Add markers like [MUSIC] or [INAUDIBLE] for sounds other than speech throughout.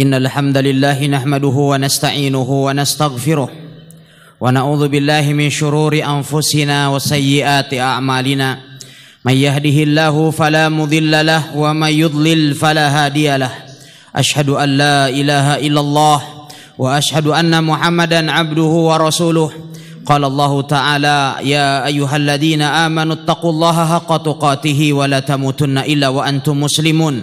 ان الحمد لله نحمده ونستعينه ونستغفره ونعوذ بالله من شرور انفسنا وسيئات اعمالنا من يهده الله فلا مضل له ومن يضلل فلا هادي له اشهد ان لا اله الا الله واشهد ان محمدا عبده ورسوله قال الله تعالى يا ايها الذين امنوا اتقوا الله حق تقاته ولا تموتن الا وانتم مسلمون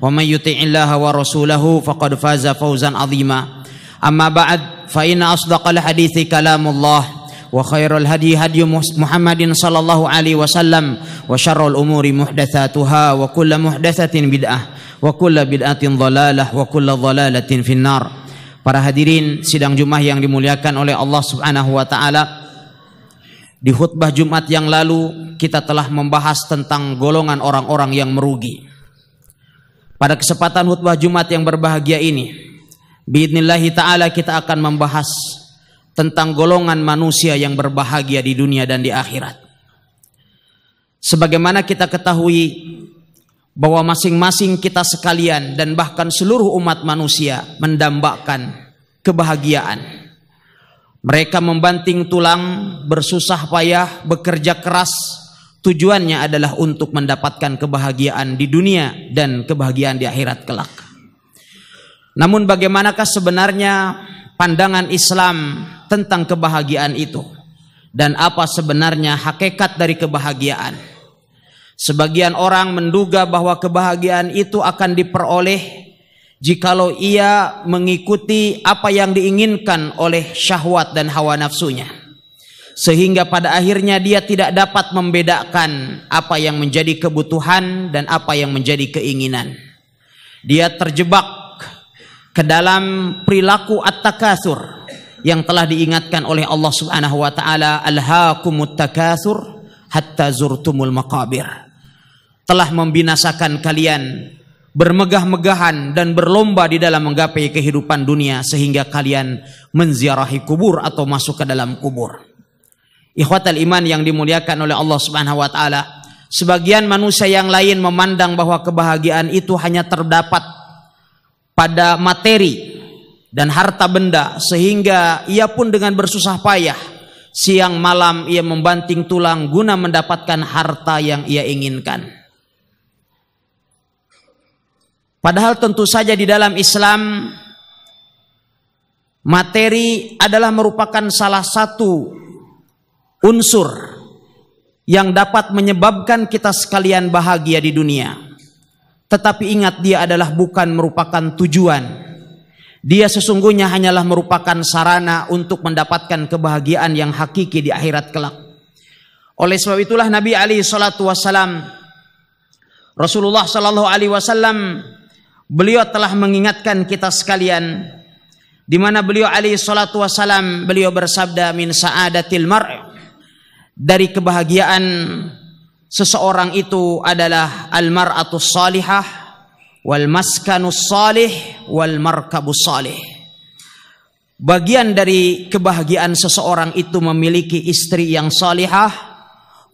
wa may yuti'illaha wa rasulahu faqad faza fawzan 'azima amma ba'd fa inna asdaqal hadithi kalamullah wa khairul hadi hadi Muhammadin sallallahu alaihi wasallam wa syarrul umuri muhdatsatuha wa kullu muhdatsatin bid'ah wa kullu bid'atin dhalalah wa kullu dhalalatin finnar para hadirin sidang Jumat yang dimuliakan oleh Allah Subhanahu wa taala di khutbah Jumat yang lalu kita telah membahas tentang golongan orang-orang yang merugi pada kesempatan khutbah Jumat yang berbahagia ini, biidnillahi taala kita akan membahas tentang golongan manusia yang berbahagia di dunia dan di akhirat. Sebagaimana kita ketahui bahwa masing-masing kita sekalian dan bahkan seluruh umat manusia mendambakan kebahagiaan. Mereka membanting tulang, bersusah payah, bekerja keras tujuannya adalah untuk mendapatkan kebahagiaan di dunia dan kebahagiaan di akhirat kelak. Namun bagaimanakah sebenarnya pandangan Islam tentang kebahagiaan itu? Dan apa sebenarnya hakikat dari kebahagiaan? Sebagian orang menduga bahwa kebahagiaan itu akan diperoleh jikalau ia mengikuti apa yang diinginkan oleh syahwat dan hawa nafsunya sehingga pada akhirnya dia tidak dapat membedakan apa yang menjadi kebutuhan dan apa yang menjadi keinginan. Dia terjebak ke dalam perilaku at-takasur yang telah diingatkan oleh Allah Subhanahu wa taala alhaakumut takasur hatta zurtumul maqabir. Telah membinasakan kalian bermegah-megahan dan berlomba di dalam menggapai kehidupan dunia sehingga kalian menziarahi kubur atau masuk ke dalam kubur. Ikhwatal iman yang dimuliakan oleh Allah Subhanahu wa taala. Sebagian manusia yang lain memandang bahwa kebahagiaan itu hanya terdapat pada materi dan harta benda sehingga ia pun dengan bersusah payah siang malam ia membanting tulang guna mendapatkan harta yang ia inginkan. Padahal tentu saja di dalam Islam materi adalah merupakan salah satu unsur yang dapat menyebabkan kita sekalian bahagia di dunia. Tetapi ingat dia adalah bukan merupakan tujuan. Dia sesungguhnya hanyalah merupakan sarana untuk mendapatkan kebahagiaan yang hakiki di akhirat kelak. Oleh sebab itulah Nabi Ali Shallallahu Wasallam, Rasulullah Shallallahu Alaihi Wasallam, beliau telah mengingatkan kita sekalian, di mana beliau Ali Shallallahu Wasallam beliau bersabda min saadatil mar' dari kebahagiaan seseorang itu adalah almaratus salihah wal maskanus salih wal markabus salih. Bagian dari kebahagiaan seseorang itu memiliki istri yang salihah,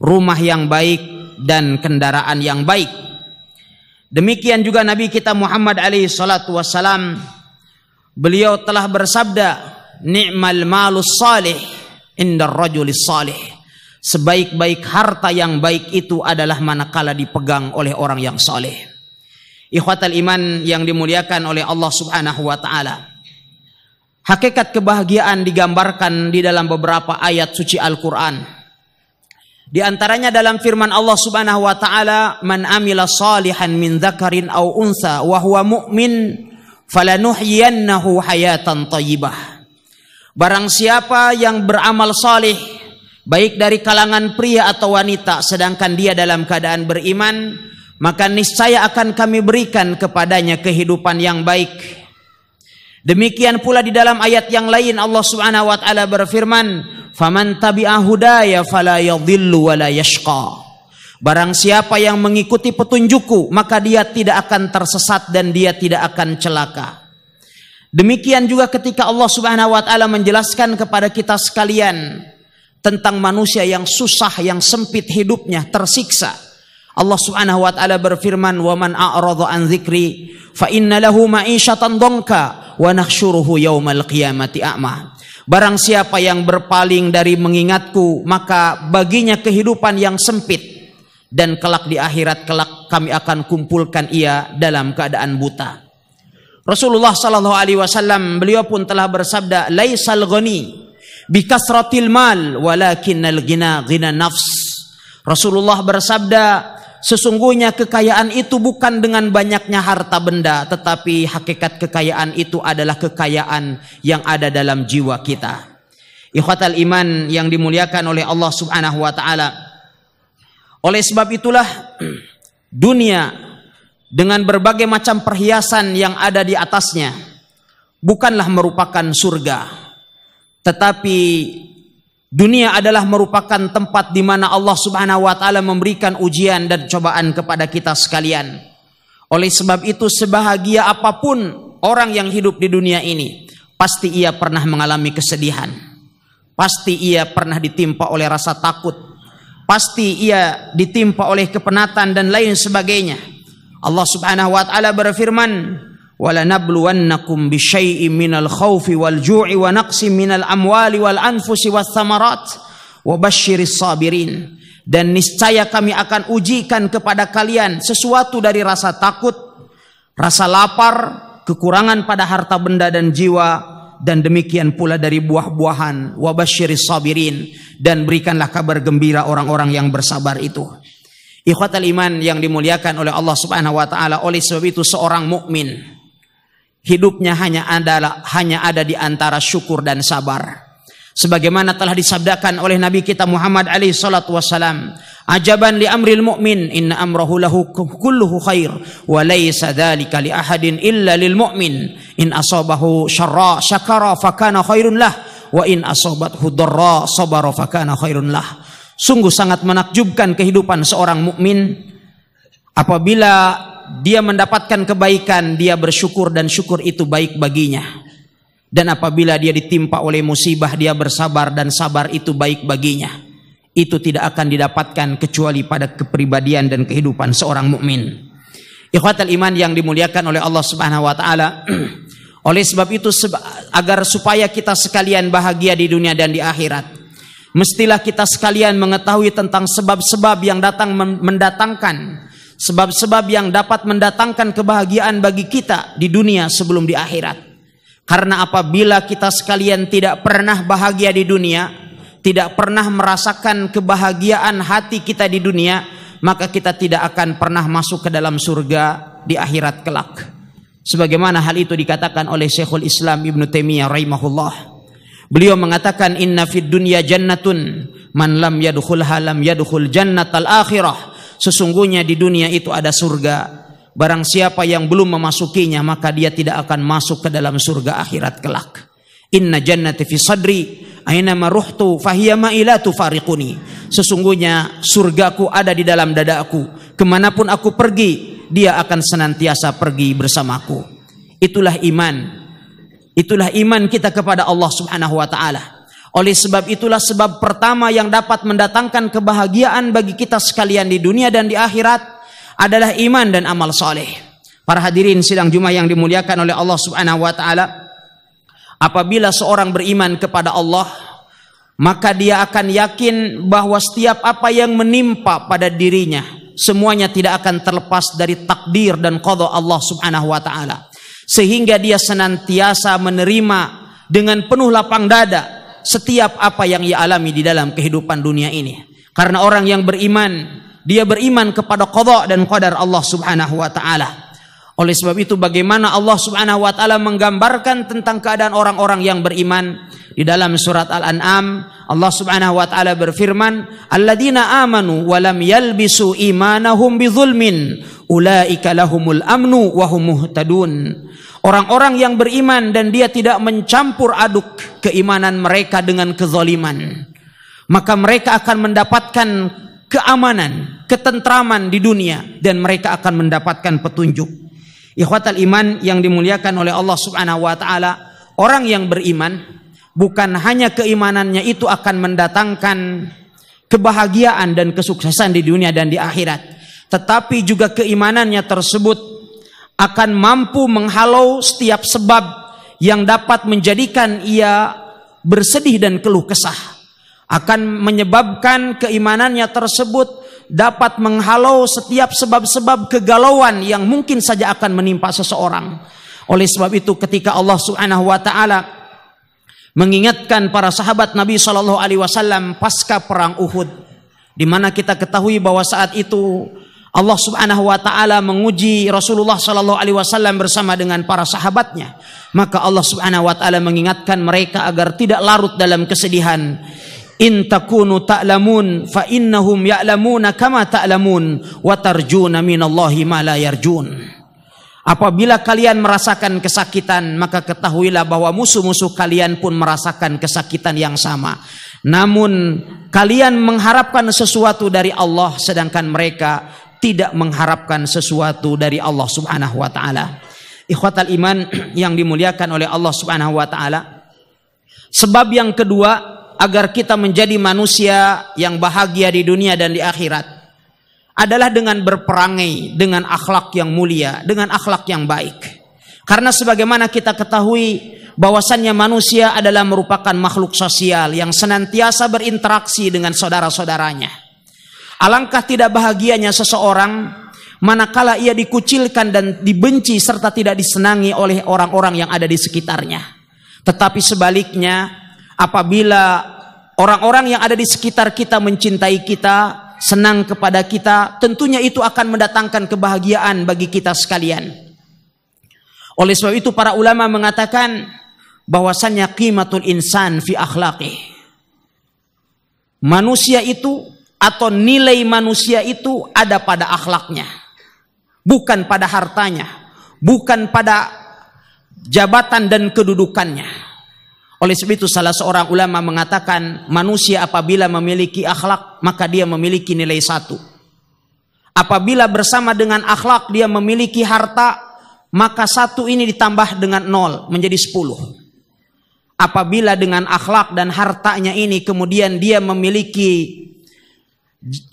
rumah yang baik dan kendaraan yang baik. Demikian juga Nabi kita Muhammad alaihi salatu wasalam beliau telah bersabda ni'mal malus salih indar rajulis salih Sebaik-baik harta yang baik itu adalah manakala dipegang oleh orang yang soleh. Ikhwatal iman yang dimuliakan oleh Allah subhanahu wa ta'ala. Hakikat kebahagiaan digambarkan di dalam beberapa ayat suci Al-Quran. Di antaranya dalam firman Allah subhanahu wa ta'ala. Man amila salihan min zakarin au unsa wa huwa mu'min falanuhyiyannahu hayatan tayyibah. Barang siapa yang beramal salih baik dari kalangan pria atau wanita sedangkan dia dalam keadaan beriman maka niscaya akan kami berikan kepadanya kehidupan yang baik demikian pula di dalam ayat yang lain Allah Subhanahu wa taala berfirman faman tabi'a hudaya fala yadhillu wa la yashqa barang siapa yang mengikuti petunjukku maka dia tidak akan tersesat dan dia tidak akan celaka demikian juga ketika Allah Subhanahu wa taala menjelaskan kepada kita sekalian tentang manusia yang susah, yang sempit hidupnya, tersiksa. Allah Subhanahu wa taala berfirman, "Wa man a'radha an dzikri fa inna lahu ma'isyatan dhanka wa nahsyuruhu yaumal qiyamati a'ma." Barang siapa yang berpaling dari mengingatku, maka baginya kehidupan yang sempit dan kelak di akhirat kelak kami akan kumpulkan ia dalam keadaan buta. Rasulullah sallallahu alaihi wasallam beliau pun telah bersabda, "Laisal ghani bikasratil mal walakinnal ghina ghina nafs. Rasulullah bersabda, sesungguhnya kekayaan itu bukan dengan banyaknya harta benda, tetapi hakikat kekayaan itu adalah kekayaan yang ada dalam jiwa kita. Ikhwatal iman yang dimuliakan oleh Allah Subhanahu wa taala. Oleh sebab itulah [CLEARS THROAT] dunia dengan berbagai macam perhiasan yang ada di atasnya bukanlah merupakan surga tetapi dunia adalah merupakan tempat di mana Allah Subhanahu wa taala memberikan ujian dan cobaan kepada kita sekalian. Oleh sebab itu sebahagia apapun orang yang hidup di dunia ini, pasti ia pernah mengalami kesedihan. Pasti ia pernah ditimpa oleh rasa takut. Pasti ia ditimpa oleh kepenatan dan lain sebagainya. Allah Subhanahu wa taala berfirman, walanabluwannakum bisyai'in minal khawfi wal ju'i wa naqsin minal amwali wal anfusi was samarat wa sabirin dan niscaya kami akan ujikan kepada kalian sesuatu dari rasa takut rasa lapar kekurangan pada harta benda dan jiwa dan demikian pula dari buah-buahan wa basyiris sabirin dan berikanlah kabar gembira orang-orang yang bersabar itu Ikhwatal iman yang dimuliakan oleh Allah Subhanahu wa taala oleh sebab itu seorang mukmin hidupnya hanya adalah hanya ada di antara syukur dan sabar. Sebagaimana telah disabdakan oleh Nabi kita Muhammad alaihi salatu wasalam, ajaban li amril mu'min inna amrahu lahu kulluhu khair wa laysa dzalika li ahadin illa lil mu'min in asabahu syarra syakara kana khairun lah wa in asabathu dharra sabara kana khairun lah. Sungguh sangat menakjubkan kehidupan seorang mukmin apabila dia mendapatkan kebaikan, dia bersyukur dan syukur itu baik baginya. Dan apabila dia ditimpa oleh musibah, dia bersabar dan sabar itu baik baginya. Itu tidak akan didapatkan kecuali pada kepribadian dan kehidupan seorang mukmin. Ikhwatal iman yang dimuliakan oleh Allah Subhanahu wa taala. [CLEARS THROAT] oleh sebab itu agar supaya kita sekalian bahagia di dunia dan di akhirat. Mestilah kita sekalian mengetahui tentang sebab-sebab yang datang mendatangkan sebab-sebab yang dapat mendatangkan kebahagiaan bagi kita di dunia sebelum di akhirat. Karena apabila kita sekalian tidak pernah bahagia di dunia, tidak pernah merasakan kebahagiaan hati kita di dunia, maka kita tidak akan pernah masuk ke dalam surga di akhirat kelak. Sebagaimana hal itu dikatakan oleh Syekhul Islam Ibn Taimiyah rahimahullah. Beliau mengatakan inna fid dunya jannatun man lam yadkhulha lam yadkhul jannatal akhirah sesungguhnya di dunia itu ada surga. Barang siapa yang belum memasukinya maka dia tidak akan masuk ke dalam surga akhirat kelak. Inna jannati fi sadri aina maruhtu fahiya mailatu fariquni. Sesungguhnya surgaku ada di dalam dadaku. Kemanapun aku pergi, dia akan senantiasa pergi bersamaku. Itulah iman. Itulah iman kita kepada Allah Subhanahu wa taala. Oleh sebab itulah sebab pertama yang dapat mendatangkan kebahagiaan bagi kita sekalian di dunia dan di akhirat adalah iman dan amal soleh. Para hadirin sidang Jumat yang dimuliakan oleh Allah Subhanahu wa taala, apabila seorang beriman kepada Allah, maka dia akan yakin bahwa setiap apa yang menimpa pada dirinya semuanya tidak akan terlepas dari takdir dan qada Allah Subhanahu wa taala. Sehingga dia senantiasa menerima dengan penuh lapang dada setiap apa yang ia alami di dalam kehidupan dunia ini. Karena orang yang beriman, dia beriman kepada qada dan qadar Allah Subhanahu wa taala. Oleh sebab itu bagaimana Allah Subhanahu wa taala menggambarkan tentang keadaan orang-orang yang beriman di dalam surat Al-An'am Allah Subhanahu wa taala berfirman alladzina amanu wa lam yalbisu imanahum bizulmin ulaika lahumul amnu wa hum Orang-orang yang beriman dan dia tidak mencampur aduk keimanan mereka dengan kezaliman. Maka mereka akan mendapatkan keamanan, ketentraman di dunia. Dan mereka akan mendapatkan petunjuk. Ikhwatal iman yang dimuliakan oleh Allah subhanahu wa ta'ala. Orang yang beriman bukan hanya keimanannya itu akan mendatangkan kebahagiaan dan kesuksesan di dunia dan di akhirat. Tetapi juga keimanannya tersebut akan mampu menghalau setiap sebab yang dapat menjadikan ia bersedih dan keluh kesah akan menyebabkan keimanannya tersebut dapat menghalau setiap sebab-sebab kegalauan yang mungkin saja akan menimpa seseorang. Oleh sebab itu ketika Allah Subhanahu wa taala mengingatkan para sahabat Nabi Shallallahu alaihi wasallam pasca perang Uhud di mana kita ketahui bahwa saat itu Allah Subhanahu wa taala menguji Rasulullah sallallahu alaihi wasallam bersama dengan para sahabatnya, maka Allah Subhanahu wa taala mengingatkan mereka agar tidak larut dalam kesedihan. In takunu ta'lamun fa innahum ya'lamuna kama ta'lamun wa tarjuna minallahi ma la yarjun. Apabila kalian merasakan kesakitan, maka ketahuilah bahwa musuh-musuh kalian pun merasakan kesakitan yang sama. Namun, kalian mengharapkan sesuatu dari Allah, sedangkan mereka tidak mengharapkan sesuatu dari Allah Subhanahu wa taala. Ikhwatal iman [CLEARS THROAT] yang dimuliakan oleh Allah Subhanahu wa taala. Sebab yang kedua agar kita menjadi manusia yang bahagia di dunia dan di akhirat adalah dengan berperangai dengan akhlak yang mulia, dengan akhlak yang baik. Karena sebagaimana kita ketahui bahwasannya manusia adalah merupakan makhluk sosial yang senantiasa berinteraksi dengan saudara-saudaranya. Alangkah tidak bahagianya seseorang manakala ia dikucilkan dan dibenci serta tidak disenangi oleh orang-orang yang ada di sekitarnya. Tetapi sebaliknya, apabila orang-orang yang ada di sekitar kita mencintai kita, senang kepada kita, tentunya itu akan mendatangkan kebahagiaan bagi kita sekalian. Oleh sebab itu para ulama mengatakan bahwasannya qimatul insan fi akhlaqih. Manusia itu atau nilai manusia itu ada pada akhlaknya, bukan pada hartanya, bukan pada jabatan dan kedudukannya. Oleh sebab itu salah seorang ulama mengatakan manusia apabila memiliki akhlak maka dia memiliki nilai satu. Apabila bersama dengan akhlak dia memiliki harta maka satu ini ditambah dengan nol menjadi sepuluh apabila dengan akhlak dan hartanya ini kemudian dia memiliki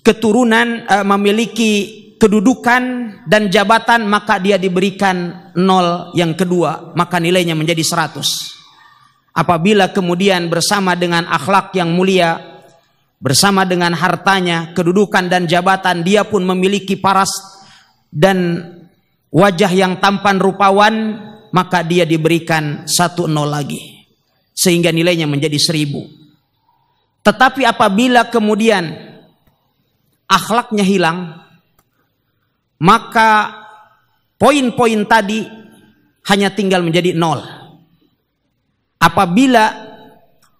keturunan uh, memiliki kedudukan dan jabatan maka dia diberikan nol yang kedua maka nilainya menjadi 100 apabila kemudian bersama dengan akhlak yang mulia bersama dengan hartanya kedudukan dan jabatan dia pun memiliki paras dan wajah yang tampan rupawan maka dia diberikan satu nol lagi sehingga nilainya menjadi seribu tetapi apabila kemudian akhlaknya hilang, maka poin-poin tadi hanya tinggal menjadi nol. Apabila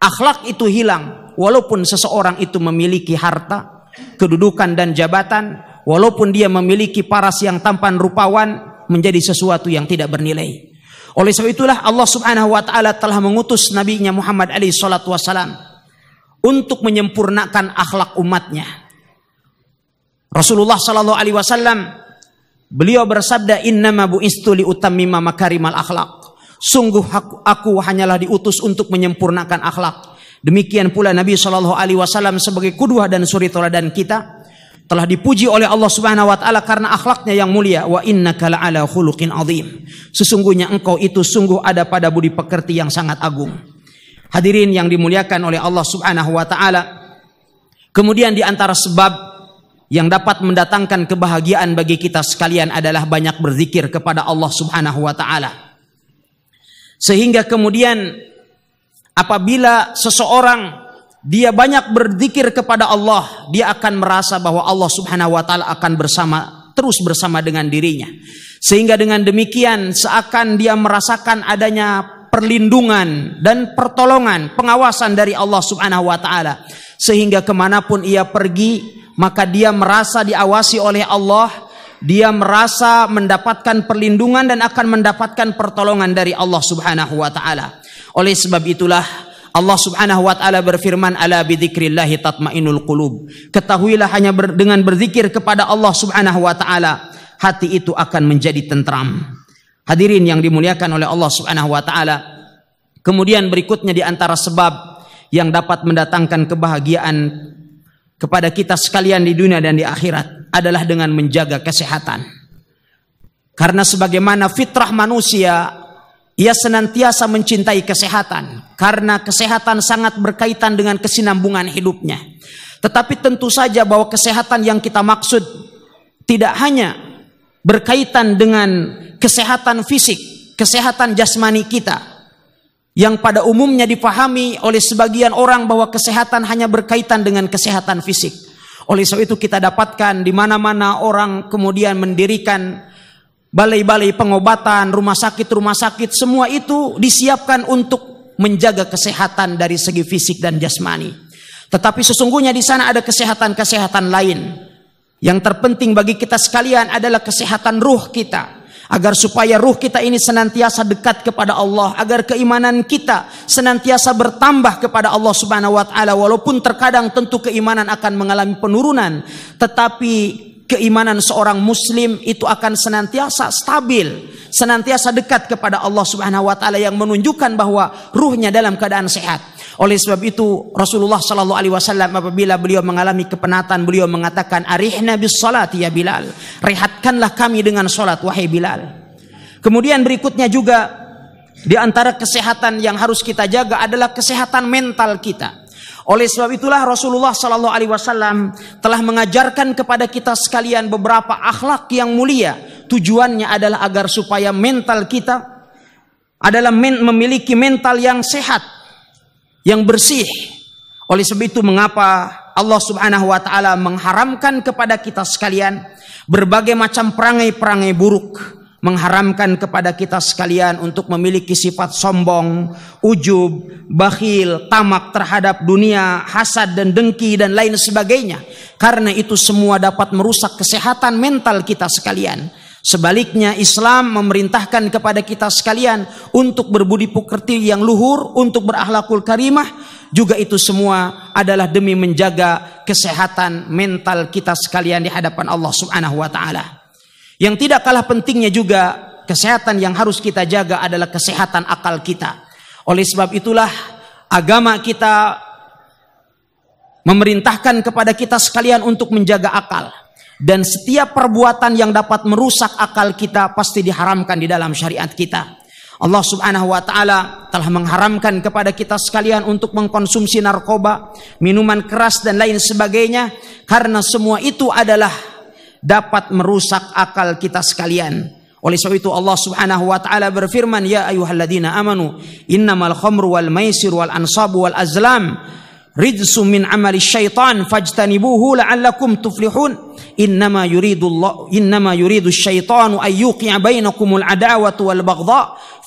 akhlak itu hilang, walaupun seseorang itu memiliki harta, kedudukan dan jabatan, walaupun dia memiliki paras yang tampan rupawan, menjadi sesuatu yang tidak bernilai. Oleh sebab itulah Allah Subhanahu wa taala telah mengutus Nabi Muhammad alaihi salatu wassalam untuk menyempurnakan akhlak umatnya Rasulullah Shallallahu Alaihi Wasallam beliau bersabda innama bu'istu li utammima makarimal akhlak. Sungguh aku, aku hanyalah diutus untuk menyempurnakan akhlak. Demikian pula Nabi Shallallahu Alaihi Wasallam sebagai kudwah dan suri teladan kita telah dipuji oleh Allah Subhanahu wa taala karena akhlaknya yang mulia wa inna kala ala khuluqin azim. Sesungguhnya engkau itu sungguh ada pada budi pekerti yang sangat agung. Hadirin yang dimuliakan oleh Allah Subhanahu wa taala. Kemudian di antara sebab yang dapat mendatangkan kebahagiaan bagi kita sekalian adalah banyak berzikir kepada Allah Subhanahu wa taala. Sehingga kemudian apabila seseorang dia banyak berzikir kepada Allah, dia akan merasa bahwa Allah Subhanahu wa taala akan bersama terus bersama dengan dirinya. Sehingga dengan demikian seakan dia merasakan adanya perlindungan dan pertolongan, pengawasan dari Allah Subhanahu wa taala. Sehingga kemanapun ia pergi, maka dia merasa diawasi oleh Allah, dia merasa mendapatkan perlindungan dan akan mendapatkan pertolongan dari Allah Subhanahu wa taala. Oleh sebab itulah Allah Subhanahu wa taala berfirman ala bidzikrillah tatmainul qulub. Ketahuilah hanya ber, dengan berzikir kepada Allah Subhanahu wa taala hati itu akan menjadi tentram. Hadirin yang dimuliakan oleh Allah Subhanahu wa taala. Kemudian berikutnya di antara sebab yang dapat mendatangkan kebahagiaan kepada kita sekalian di dunia dan di akhirat adalah dengan menjaga kesehatan. Karena sebagaimana fitrah manusia ia senantiasa mencintai kesehatan karena kesehatan sangat berkaitan dengan kesinambungan hidupnya. Tetapi tentu saja bahwa kesehatan yang kita maksud tidak hanya berkaitan dengan kesehatan fisik, kesehatan jasmani kita yang pada umumnya dipahami oleh sebagian orang bahwa kesehatan hanya berkaitan dengan kesehatan fisik. Oleh sebab itu kita dapatkan di mana-mana orang kemudian mendirikan balai-balai pengobatan, rumah sakit-rumah sakit, semua itu disiapkan untuk menjaga kesehatan dari segi fisik dan jasmani. Tetapi sesungguhnya di sana ada kesehatan-kesehatan lain yang terpenting bagi kita sekalian adalah kesehatan ruh kita. Agar supaya ruh kita ini senantiasa dekat kepada Allah. Agar keimanan kita senantiasa bertambah kepada Allah subhanahu wa ta'ala. Walaupun terkadang tentu keimanan akan mengalami penurunan. Tetapi keimanan seorang muslim itu akan senantiasa stabil, senantiasa dekat kepada Allah Subhanahu wa taala yang menunjukkan bahwa ruhnya dalam keadaan sehat. Oleh sebab itu Rasulullah Shallallahu Alaihi Wasallam apabila beliau mengalami kepenatan beliau mengatakan arihna Nabi salat ya Bilal rehatkanlah kami dengan salat wahai Bilal. Kemudian berikutnya juga di antara kesehatan yang harus kita jaga adalah kesehatan mental kita. Oleh sebab itulah Rasulullah Shallallahu Alaihi Wasallam telah mengajarkan kepada kita sekalian beberapa akhlak yang mulia. Tujuannya adalah agar supaya mental kita adalah memiliki mental yang sehat, yang bersih. Oleh sebab itu mengapa Allah Subhanahu wa taala mengharamkan kepada kita sekalian berbagai macam perangai-perangai buruk mengharamkan kepada kita sekalian untuk memiliki sifat sombong, ujub, bakhil, tamak terhadap dunia, hasad dan dengki dan lain sebagainya. Karena itu semua dapat merusak kesehatan mental kita sekalian. Sebaliknya Islam memerintahkan kepada kita sekalian untuk berbudi pekerti yang luhur, untuk berakhlakul karimah, juga itu semua adalah demi menjaga kesehatan mental kita sekalian di hadapan Allah Subhanahu wa taala. Yang tidak kalah pentingnya juga kesehatan yang harus kita jaga adalah kesehatan akal kita. Oleh sebab itulah agama kita memerintahkan kepada kita sekalian untuk menjaga akal dan setiap perbuatan yang dapat merusak akal kita pasti diharamkan di dalam syariat kita. Allah Subhanahu wa taala telah mengharamkan kepada kita sekalian untuk mengkonsumsi narkoba, minuman keras dan lain sebagainya karena semua itu adalah dapat merusak akal kita sekalian. Oleh sebab itu Allah Subhanahu wa taala berfirman, "Ya ayyuhalladzina amanu, innamal khamru wal maisir wal ansabu wal azlam rijsum min amali syaitan fajtanibuhu la'allakum tuflihun innama yuridu Allah innama yuridu syaitanu ay yuqi'a bainakumul adawata wal baghdha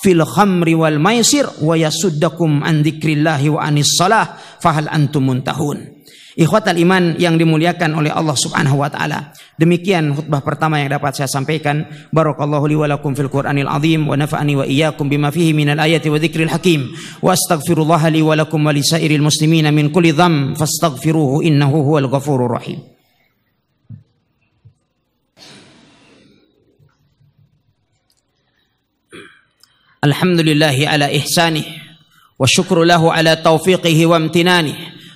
fil khamri wal maisir wa yasuddakum an dzikrillahi wa anis salah fahal antum muntahun. Ikhwatal iman yang dimuliakan oleh Allah Subhanahu wa taala. Demikian khutbah pertama yang dapat saya sampaikan. Barakallahu li wa lakum fil Qur'anil azim wa nafa'ani wa iyyakum bima fihi minal ayati wa dzikril hakim. Wa astaghfirullah li wa lakum wa sairil muslimina min kulli dham fastaghfiruhu innahu huwal ghafurur rahim. الحمد لله على إحسانه والشكر له على توفيقه وامتنانه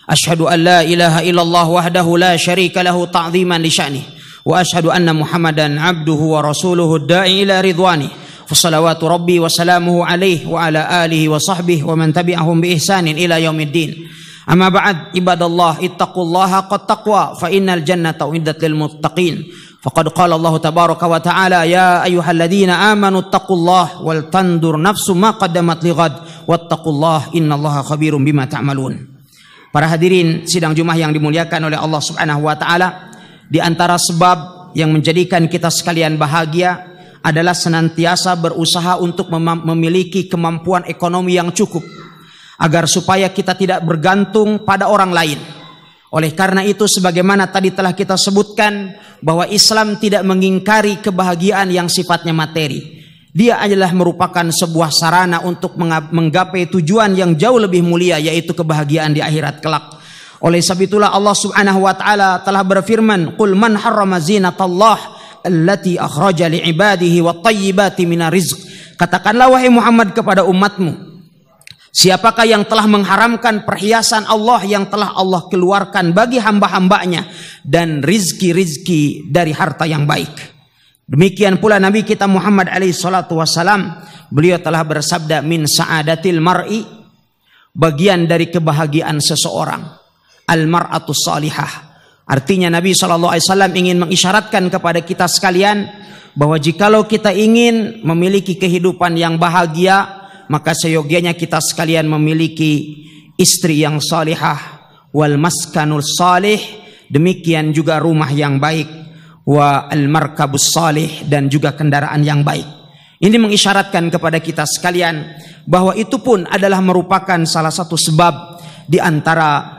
أشهد أن لا إله إلا الله وحده لا شريك له تعظيما لشأنه وأشهد أن محمدا عبده ورسوله الداعي إلى رضوانه فصلوات ربي وسلامه عليه وعلى آله وصحبه ومن تبعهم بإحسان إلى يوم الدين Amma ba'd ibadallah ittaqullaha qad taqwa fa innal jannata uiddat lil muttaqin. Faqad qala Allah tabaraka wa ta'ala ya ayyuhalladzina amanu taqullaha wal tandur nafsu ma qaddamat lighad wattaqullaha innallaha khabirum bima ta'malun. Para hadirin sidang Jumat yang dimuliakan oleh Allah Subhanahu wa taala, di antara sebab yang menjadikan kita sekalian bahagia adalah senantiasa berusaha untuk memiliki kemampuan ekonomi yang cukup agar supaya kita tidak bergantung pada orang lain. Oleh karena itu sebagaimana tadi telah kita sebutkan bahwa Islam tidak mengingkari kebahagiaan yang sifatnya materi. Dia adalah merupakan sebuah sarana untuk menggapai tujuan yang jauh lebih mulia yaitu kebahagiaan di akhirat kelak. Oleh sebab itulah Allah Subhanahu wa taala telah berfirman, "Qul man harrama zinatallah allati akhraja li ibadihi wat tayyibati minar Katakanlah wahai Muhammad kepada umatmu, Siapakah yang telah mengharamkan perhiasan Allah yang telah Allah keluarkan bagi hamba-hambanya dan rizki-rizki dari harta yang baik. Demikian pula Nabi kita Muhammad alaihi salatu wasalam beliau telah bersabda min sa'adatil mar'i bagian dari kebahagiaan seseorang al mar'atu salihah. Artinya Nabi sallallahu alaihi wasallam ingin mengisyaratkan kepada kita sekalian bahwa jikalau kita ingin memiliki kehidupan yang bahagia, maka seyogianya kita sekalian memiliki istri yang salihah wal maskanul salih demikian juga rumah yang baik wa al markabus salih dan juga kendaraan yang baik ini mengisyaratkan kepada kita sekalian bahwa itu pun adalah merupakan salah satu sebab di antara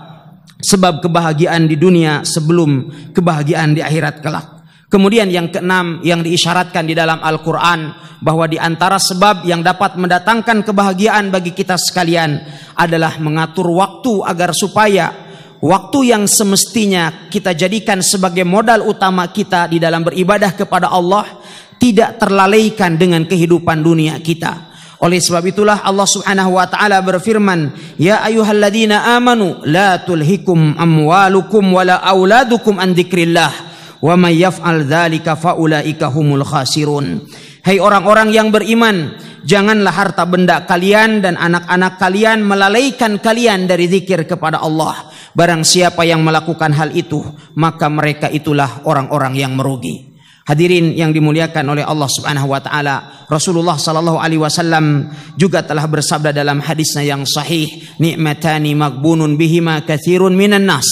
sebab kebahagiaan di dunia sebelum kebahagiaan di akhirat kelak. Kemudian yang keenam yang diisyaratkan di dalam Al-Quran bahwa di antara sebab yang dapat mendatangkan kebahagiaan bagi kita sekalian adalah mengatur waktu agar supaya waktu yang semestinya kita jadikan sebagai modal utama kita di dalam beribadah kepada Allah tidak terlalaikan dengan kehidupan dunia kita. Oleh sebab itulah Allah Subhanahu wa taala berfirman, "Ya ayyuhalladzina amanu la tulhikum amwalukum wala auladukum an dzikrillah." wa may yaf'al dzalika faulaika humul khasirun. Hai hey orang-orang yang beriman, janganlah harta benda kalian dan anak-anak kalian melalaikan kalian dari zikir kepada Allah. Barang siapa yang melakukan hal itu, maka mereka itulah orang-orang yang merugi. Hadirin yang dimuliakan oleh Allah Subhanahu wa taala, Rasulullah sallallahu alaihi wasallam juga telah bersabda dalam hadisnya yang sahih, nikmatani magbunun bihima katsirun minan nas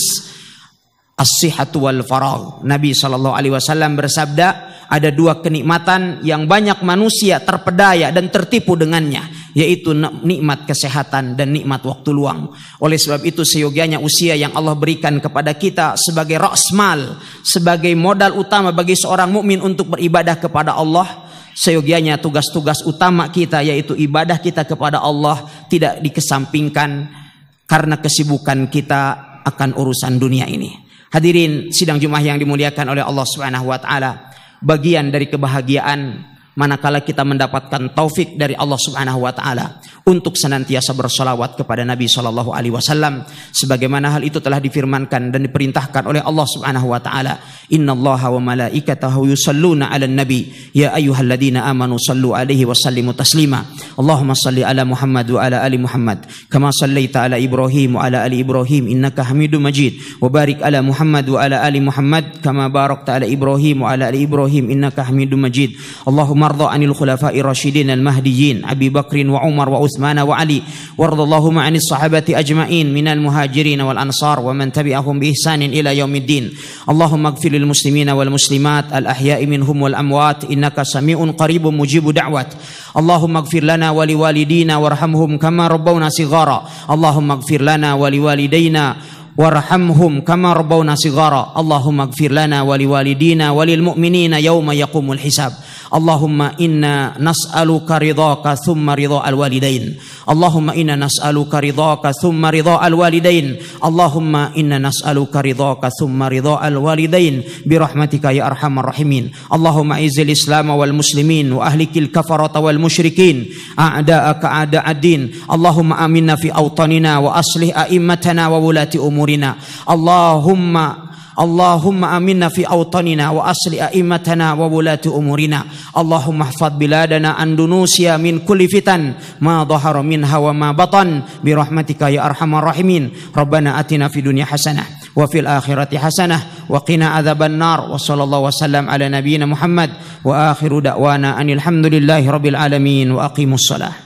as sihatu wal faragh. Nabi sallallahu alaihi wasallam bersabda, ada dua kenikmatan yang banyak manusia terpedaya dan tertipu dengannya, yaitu nikmat kesehatan dan nikmat waktu luang. Oleh sebab itu seyogianya usia yang Allah berikan kepada kita sebagai rasmal, sebagai modal utama bagi seorang mukmin untuk beribadah kepada Allah, seyogianya tugas-tugas utama kita yaitu ibadah kita kepada Allah tidak dikesampingkan karena kesibukan kita akan urusan dunia ini. Hadirin sidang Jumat yang dimuliakan oleh Allah Subhanahu wa taala, bagian dari kebahagiaan manakala kita mendapatkan taufik dari Allah Subhanahu wa taala untuk senantiasa bersolawat kepada Nabi Shallallahu alaihi wasallam sebagaimana hal itu telah difirmankan dan diperintahkan oleh Allah Subhanahu wa taala innallaha wa malaikatahu yusalluna 'alan nabi ya ayyuhalladzina amanu sallu alaihi wa sallimu taslima Allahumma salli ala Muhammad wa ala ali Muhammad kama sallaita ala Ibrahim wa ala ali Ibrahim innaka Hamidum Majid wa barik ala Muhammad wa ala ali Muhammad kama barakta ala Ibrahim wa ala ali Ibrahim innaka Hamidum Majid Allahumma المرضى عن الخلفاء الراشدين المهديين أبي بكر وعمر وعثمان وعلي وارض اللهم عن الصحابة أجمعين من المهاجرين والأنصار ومن تبعهم بإحسان إلى يوم الدين اللهم اغفر للمسلمين والمسلمات الأحياء منهم والأموات إنك سميع قريب مجيب دعوات اللهم اغفر لنا ولوالدينا وارحمهم كما ربونا صغارا اللهم اغفر لنا ولوالدينا وارحمهم كما ربونا صغارا اللهم اغفر لنا ولوالدينا وللمؤمنين يوم يقوم الحساب اللهم انا نسالك رضاك ثم رضا الوالدين اللهم انا نسالك رضاك ثم رضا الوالدين اللهم انا نسالك رضاك ثم رضا الوالدين برحمتك يا ارحم الراحمين اللهم اعز الاسلام والمسلمين واهلك الكفره والمشركين اعداءك اعداء الدين اللهم امنا في اوطاننا واصلح ائمتنا وولاه امورنا اللهم Allahumma aminna fi awtanina wa asli a'immatana wa wulati umurina. Allahumma hafad biladana an dunusia min kulli fitan ma dhahara minha wa ma batan bi rahmatika ya arhamar rahimin. atina fi dunya hasanah wa fil akhirati hasanah wa qina adzaban nar wa sallallahu wasallam ala nabiina Muhammad wa akhiru da'wana anil hamdulillahi rabbil alamin wa aqimus salah.